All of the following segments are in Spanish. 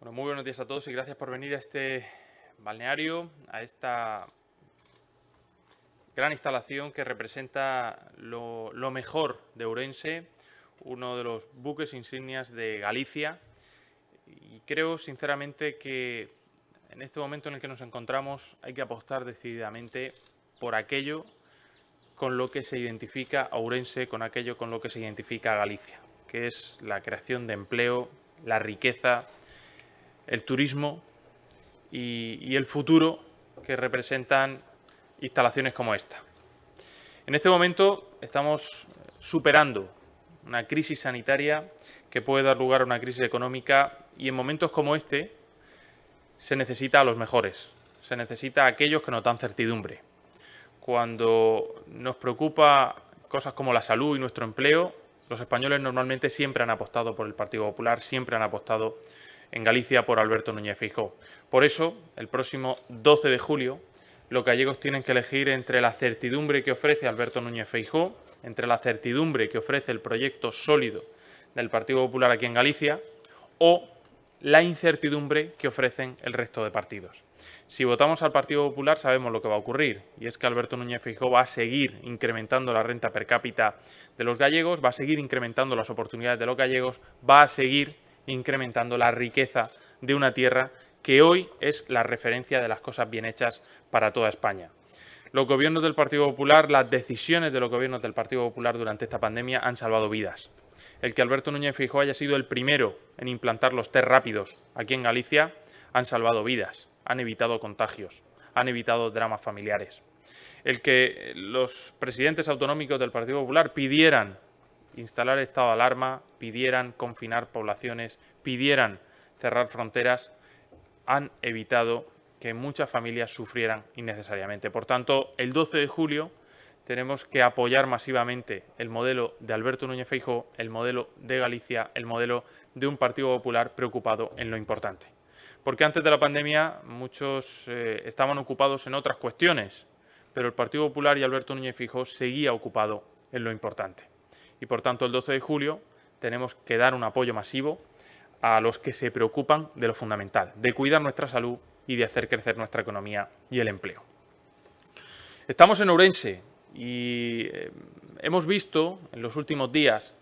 Bueno, muy buenos días a todos y gracias por venir a este balneario, a esta gran instalación que representa lo, mejor de Ourense, uno de los buques insignias de Galicia. Y creo sinceramente que en este momento en el que nos encontramos hay que apostar decididamente por aquello con lo que se identifica a Urense, con aquello con lo que se identifica a Galicia, que es la creación de empleo, la riqueza, el turismo y, el futuro que representan instalaciones como esta. En este momento estamos superando una crisis sanitaria que puede dar lugar a una crisis económica y en momentos como este se necesita a los mejores, se necesita a aquellos que notan certidumbre cuando nos preocupa cosas como la salud y nuestro empleo, los españoles normalmente siempre han apostado por el Partido Popular, siempre han apostado en Galicia por Alberto Núñez Feijóo. Por eso, el próximo 12 de julio, los gallegos tienen que elegir entre la certidumbre que ofrece Alberto Núñez Feijóo, entre la certidumbre que ofrece el proyecto sólido del Partido Popular aquí en Galicia o la incertidumbre que ofrecen el resto de partidos. Si votamos al Partido Popular sabemos lo que va a ocurrir, y es que Alberto Núñez Feijóo va a seguir incrementando la renta per cápita de los gallegos, va a seguir incrementando las oportunidades de los gallegos, va a seguir incrementando la riqueza de una tierra que hoy es la referencia de las cosas bien hechas para toda España los gobiernos del Partido Popular, las decisiones de los gobiernos del Partido Popular durante esta pandemia han salvado vidas. El que Alberto Núñez Fijó haya sido el primero en implantar los test rápidos aquí en Galicia han salvado vidas, han evitado contagios, han evitado dramas familiares. El que los presidentes autonómicos del Partido Popular pidieran instalar estado de alarma, pidieran confinar poblaciones, pidieran cerrar fronteras, han evitado que muchas familias sufrieran innecesariamente. Por tanto, el 12 de julio tenemos que apoyar masivamente el modelo de Alberto Núñez Feijóo, el modelo de Galicia, el modelo de un Partido Popular preocupado en lo importante. Porque antes de la pandemia muchos eh, estaban ocupados en otras cuestiones, pero el Partido Popular y Alberto Núñez Feijóo seguía ocupado en lo importante. Y por tanto, el 12 de julio tenemos que dar un apoyo masivo a los que se preocupan de lo fundamental, de cuidar nuestra salud, y de hacer crecer nuestra economía y el empleo. Estamos en Ourense y eh, hemos visto en los últimos días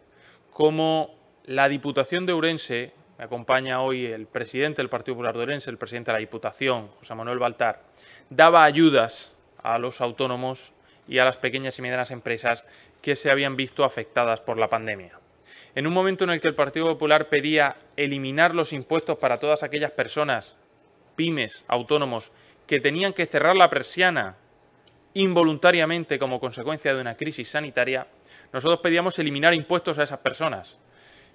cómo la Diputación de Ourense, me acompaña hoy el presidente del Partido Popular de Ourense, el presidente de la Diputación, José Manuel Baltar, daba ayudas a los autónomos y a las pequeñas y medianas empresas que se habían visto afectadas por la pandemia. En un momento en el que el Partido Popular pedía eliminar los impuestos para todas aquellas personas pymes, autónomos, que tenían que cerrar la persiana involuntariamente como consecuencia de una crisis sanitaria, nosotros pedíamos eliminar impuestos a esas personas.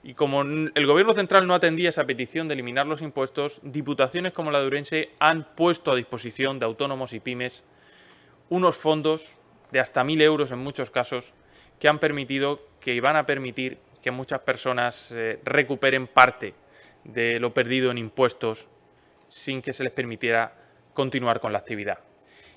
Y como el Gobierno central no atendía esa petición de eliminar los impuestos, diputaciones como la de Urense han puesto a disposición de autónomos y pymes unos fondos de hasta mil euros en muchos casos que han permitido, que van a permitir que muchas personas eh, recuperen parte de lo perdido en impuestos sin que se les permitiera continuar con la actividad.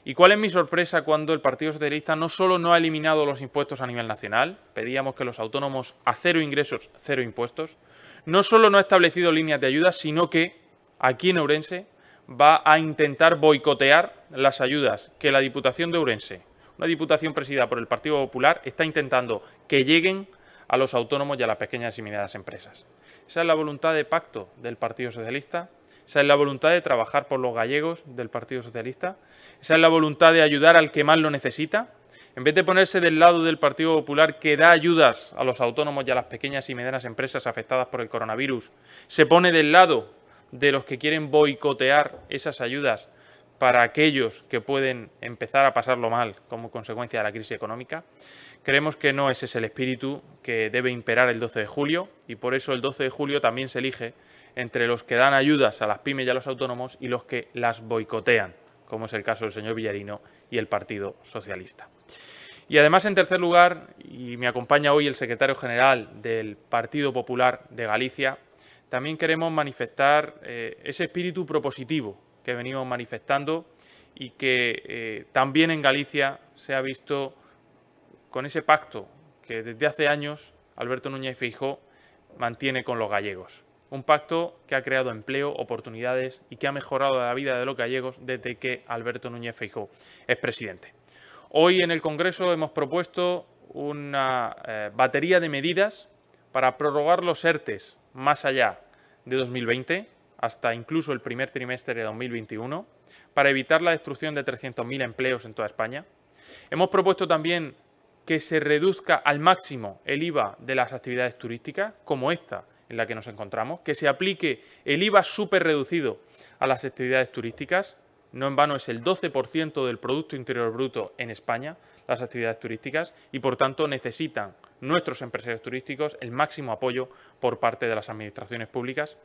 ¿Y cuál es mi sorpresa cuando el Partido Socialista no solo no ha eliminado los impuestos a nivel nacional, pedíamos que los autónomos a cero ingresos, cero impuestos, no solo no ha establecido líneas de ayuda, sino que aquí en Ourense va a intentar boicotear las ayudas que la Diputación de Ourense, una diputación presidida por el Partido Popular, está intentando que lleguen a los autónomos y a las pequeñas y medianas empresas. Esa es la voluntad de pacto del Partido Socialista esa es la voluntad de trabajar por los gallegos del Partido Socialista. Esa es la voluntad de ayudar al que más lo necesita. En vez de ponerse del lado del Partido Popular que da ayudas a los autónomos y a las pequeñas y medianas empresas afectadas por el coronavirus, se pone del lado de los que quieren boicotear esas ayudas para aquellos que pueden empezar a pasarlo mal como consecuencia de la crisis económica. Creemos que no ese es el espíritu que debe imperar el 12 de julio y por eso el 12 de julio también se elige entre los que dan ayudas a las pymes y a los autónomos y los que las boicotean, como es el caso del señor Villarino y el Partido Socialista. Y además, en tercer lugar, y me acompaña hoy el secretario general del Partido Popular de Galicia, también queremos manifestar eh, ese espíritu propositivo que venimos manifestando y que eh, también en Galicia se ha visto con ese pacto que desde hace años Alberto Núñez fijó mantiene con los gallegos. Un pacto que ha creado empleo, oportunidades y que ha mejorado la vida de los gallegos desde que Alberto Núñez Feijóo es presidente. Hoy en el Congreso hemos propuesto una eh, batería de medidas para prorrogar los ERTES más allá de 2020, hasta incluso el primer trimestre de 2021, para evitar la destrucción de 300.000 empleos en toda España. Hemos propuesto también que se reduzca al máximo el IVA de las actividades turísticas, como esta, en la que nos encontramos, que se aplique el IVA súper reducido a las actividades turísticas, no en vano es el 12% del Producto Interior Bruto en España, las actividades turísticas, y por tanto necesitan nuestros empresarios turísticos el máximo apoyo por parte de las administraciones públicas.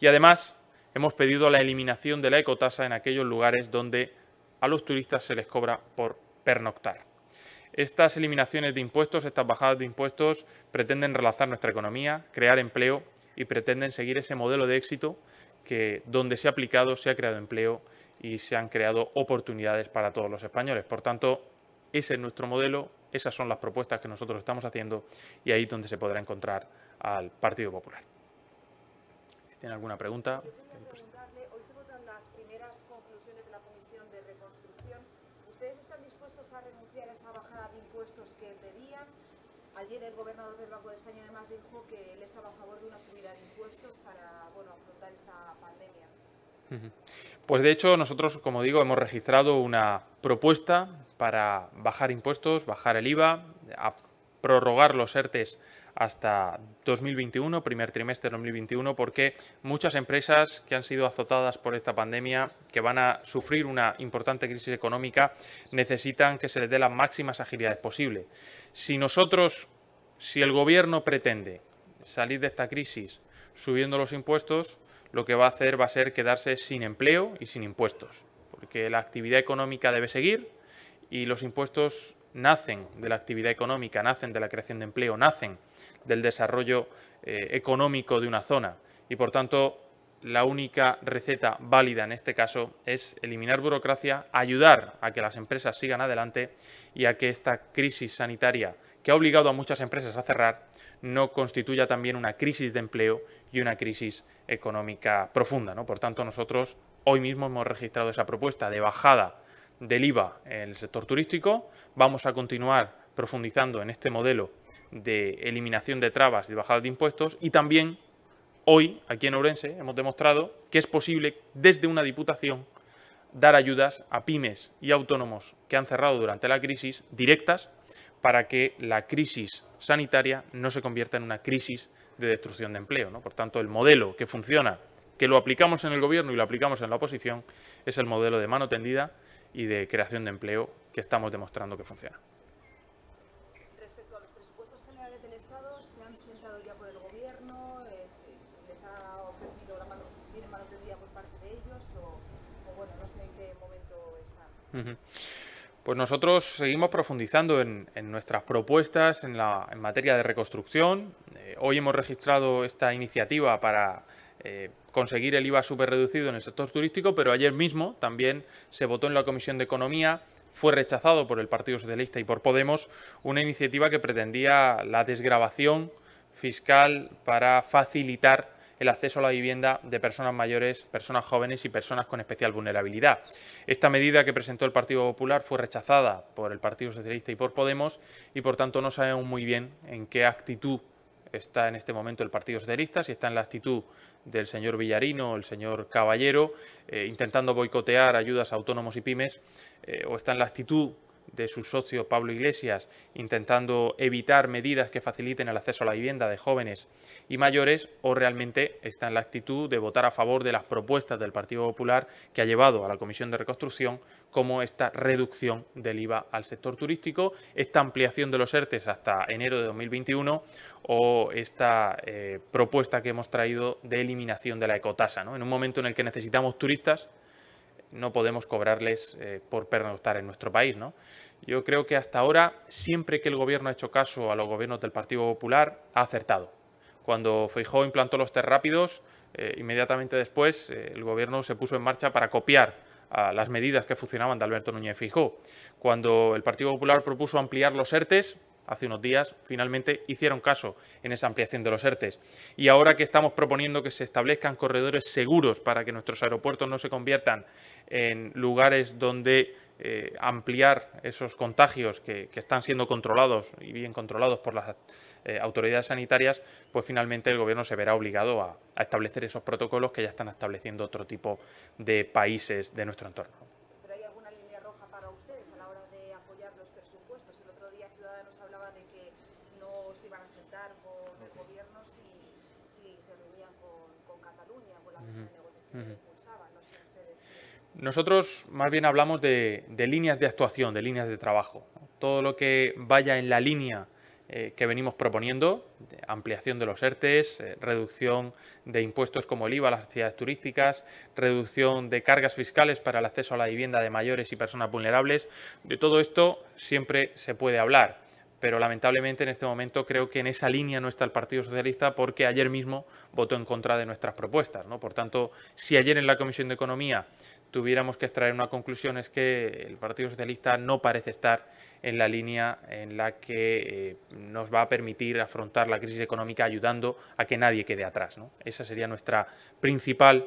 Y además hemos pedido la eliminación de la ecotasa en aquellos lugares donde a los turistas se les cobra por pernoctar. Estas eliminaciones de impuestos, estas bajadas de impuestos, pretenden relanzar nuestra economía, crear empleo y pretenden seguir ese modelo de éxito que donde se ha aplicado se ha creado empleo y se han creado oportunidades para todos los españoles. Por tanto, ese es nuestro modelo, esas son las propuestas que nosotros estamos haciendo y ahí es donde se podrá encontrar al Partido Popular. Si tiene alguna pregunta. Pues, impuestos que pedían. Ayer el gobernador del Banco de España además dijo que él estaba a favor de una subida de impuestos para bueno, afrontar esta pandemia. Pues de hecho nosotros, como digo, hemos registrado una propuesta para bajar impuestos, bajar el IVA, a prorrogar los ERTES hasta 2021, primer trimestre de 2021, porque muchas empresas que han sido azotadas por esta pandemia, que van a sufrir una importante crisis económica, necesitan que se les dé las máximas agilidades posibles. Si nosotros, si el gobierno pretende salir de esta crisis subiendo los impuestos, lo que va a hacer va a ser quedarse sin empleo y sin impuestos, porque la actividad económica debe seguir y los impuestos nacen de la actividad económica, nacen de la creación de empleo, nacen del desarrollo eh, económico de una zona. Y por tanto, la única receta válida en este caso es eliminar burocracia, ayudar a que las empresas sigan adelante y a que esta crisis sanitaria que ha obligado a muchas empresas a cerrar no constituya también una crisis de empleo y una crisis económica profunda. Por tanto, nosotros hoy mismo hemos registrado esa propuesta de bajada del IVA en el sector turístico. Vamos a continuar profundizando en este modelo de eliminación de trabas y bajada de impuestos y también hoy aquí en Ourense hemos demostrado que es posible desde una diputación dar ayudas a pymes y autónomos que han cerrado durante la crisis directas para que la crisis sanitaria no se convierta en una crisis de destrucción de empleo. ¿no? Por tanto, el modelo que funciona, que lo aplicamos en el Gobierno y lo aplicamos en la oposición, es el modelo de mano tendida y de creación de empleo que estamos demostrando que funciona. Respecto a los presupuestos generales del Estado, ¿se han sentado ya por el Gobierno? Eh, ¿Les ha ofrecido la mano, mano día por parte de ellos? O, bueno, no sé en qué momento están. Pues nosotros seguimos profundizando en, nuestras propuestas en, materia de reconstrucción. Eh, hoy hemos registrado esta iniciativa para eh, conseguir el IVA súper reducido en el sector turístico, pero ayer mismo también se votó en la Comisión de Economía, fue rechazado por el Partido Socialista y por Podemos, una iniciativa que pretendía la desgrabación fiscal para facilitar el acceso a la vivienda de personas mayores, personas jóvenes y personas con especial vulnerabilidad. Esta medida que presentó el Partido Popular fue rechazada por el Partido Socialista y por Podemos y por tanto no sabemos muy bien en qué actitud está en este momento el Partido Socialista, si está en la actitud del señor Villarino, el señor Caballero, eh, intentando boicotear ayudas a autónomos y pymes, eh, o está en la actitud de su socio Pablo Iglesias, intentando evitar medidas que faciliten el acceso a la vivienda de jóvenes y mayores, o realmente está en la actitud de votar a favor de las propuestas del Partido Popular que ha llevado a la Comisión de Reconstrucción, como esta reducción del IVA al sector turístico, esta ampliación de los ERTES hasta enero de 2021 o esta eh, propuesta que hemos traído de eliminación de la ecotasa. ¿no? En un momento en el que necesitamos turistas, no podemos cobrarles eh, por pernoctar en nuestro país. ¿no? Yo creo que hasta ahora, siempre que el gobierno ha hecho caso a los gobiernos del Partido Popular, ha acertado. Cuando Feijó implantó los test rápidos, eh, inmediatamente después eh, el gobierno se puso en marcha para copiar las medidas que funcionaban de Alberto Núñez Fijó. Cuando el Partido Popular propuso ampliar los ERTES, hace unos días, finalmente hicieron caso en esa ampliación de los ERTES. Y ahora que estamos proponiendo que se establezcan corredores seguros para que nuestros aeropuertos no se conviertan en lugares donde eh, ampliar esos contagios que, están siendo controlados y bien controlados por las eh, autoridades sanitarias, pues finalmente el gobierno se verá obligado a establecer esos protocolos que ya están estableciendo otro tipo de países de nuestro entorno. gobierno Nosotros más bien hablamos de, líneas de actuación, de líneas de trabajo. Todo lo que vaya en la línea eh, que venimos proponiendo, ampliación de los ERTES, eh, reducción de impuestos como el IVA a las actividades turísticas, reducción de cargas fiscales para el acceso a la vivienda de mayores y personas vulnerables, de todo esto siempre se puede hablar pero lamentablemente en este momento creo que en esa línea no está el Partido Socialista porque ayer mismo votó en contra de nuestras propuestas. ¿no? Por tanto, si ayer en la Comisión de Economía tuviéramos que extraer una conclusión es que el Partido Socialista no parece estar en la línea en la que eh, nos va a permitir afrontar la crisis económica ayudando a que nadie quede atrás. ¿no? Esa sería nuestra principal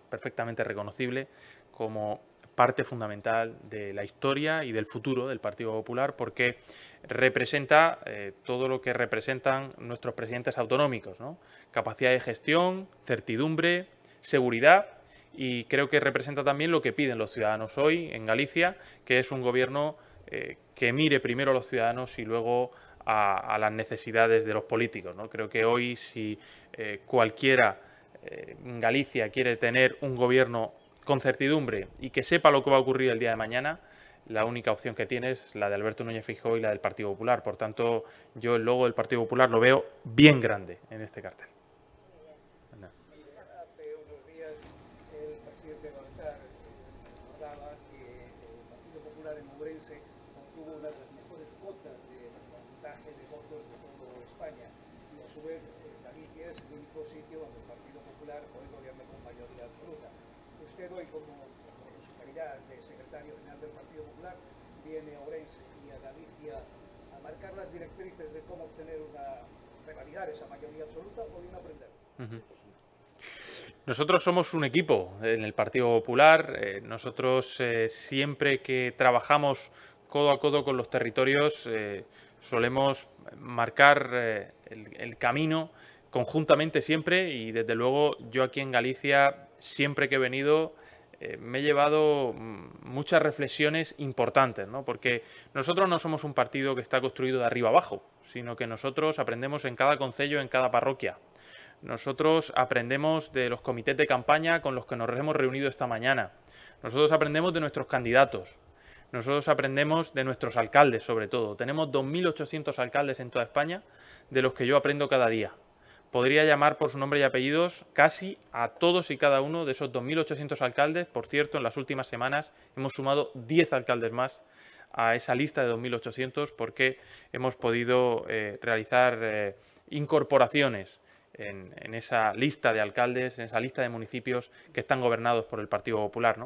perfectamente reconocible como parte fundamental de la historia y del futuro del Partido Popular porque representa eh, todo lo que representan nuestros presidentes autonómicos, capacidad de gestión, certidumbre, seguridad y creo que representa también lo que piden los ciudadanos hoy en Galicia, que es un gobierno eh, que mire primero a los ciudadanos y luego a, las necesidades de los políticos. Creo que hoy si eh, cualquiera eh, Galicia quiere tener un gobierno con certidumbre y que sepa lo que va a ocurrir el día de mañana, la única opción que tiene es la de Alberto Núñez Fijó y la del Partido Popular. Por tanto, yo el logo del Partido Popular lo veo bien grande en este cartel. Hace unos días el presidente eh, que el Partido Popular en obtuvo una de las mejores cuotas de porcentaje de votos de España y a su vez Galicia es el único sitio donde el Partido Popular hoy gobierna con mayoría absoluta. Usted hoy, como, en su calidad de secretario general del Partido Popular, viene a Orense y a Galicia a marcar las directrices de cómo obtener una, revalidar esa mayoría absoluta o bien aprender. Nosotros somos un equipo en el Partido Popular. Eh, nosotros eh, siempre que trabajamos codo a codo con los territorios eh, solemos marcar el, camino conjuntamente siempre y desde luego yo aquí en Galicia, siempre que he venido, eh, me he llevado mm, muchas reflexiones importantes, ¿no? porque nosotros no somos un partido que está construido de arriba abajo, sino que nosotros aprendemos en cada concello, en cada parroquia. Nosotros aprendemos de los comités de campaña con los que nos hemos reunido esta mañana. Nosotros aprendemos de nuestros candidatos. Nosotros aprendemos de nuestros alcaldes, sobre todo. Tenemos 2.800 alcaldes en toda España, de los que yo aprendo cada día podría llamar por su nombre y apellidos casi a todos y cada uno de esos 2.800 alcaldes. Por cierto, en las últimas semanas hemos sumado 10 alcaldes más a esa lista de 2.800 porque hemos podido eh, realizar eh, incorporaciones en, esa lista de alcaldes, en esa lista de municipios que están gobernados por el Partido Popular.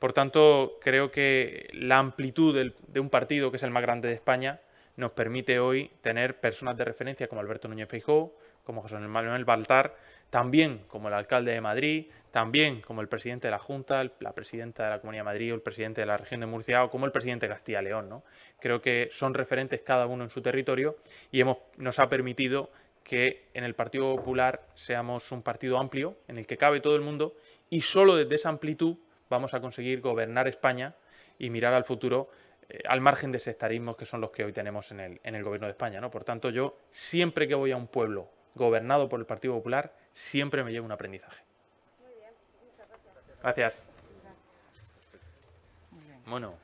Por tanto, creo que la amplitud de un partido que es el más grande de España nos permite hoy tener personas de referencia como Alberto Núñez Feijóo, como José Manuel Baltar, también como el alcalde de Madrid, también como el presidente de la Junta, la presidenta de la Comunidad de Madrid o el presidente de la región de Murcia o como el presidente de Castilla León. ¿no? Creo que son referentes cada uno en su territorio y hemos, nos ha permitido que en el Partido Popular seamos un partido amplio en el que cabe todo el mundo y solo desde esa amplitud vamos a conseguir gobernar España y mirar al futuro eh, al margen de sectarismos que son los que hoy tenemos en el, en el gobierno de España. ¿no? Por tanto, yo siempre que voy a un pueblo gobernado por el Partido Popular, siempre me llevo un aprendizaje. gracias. gracias. Bueno.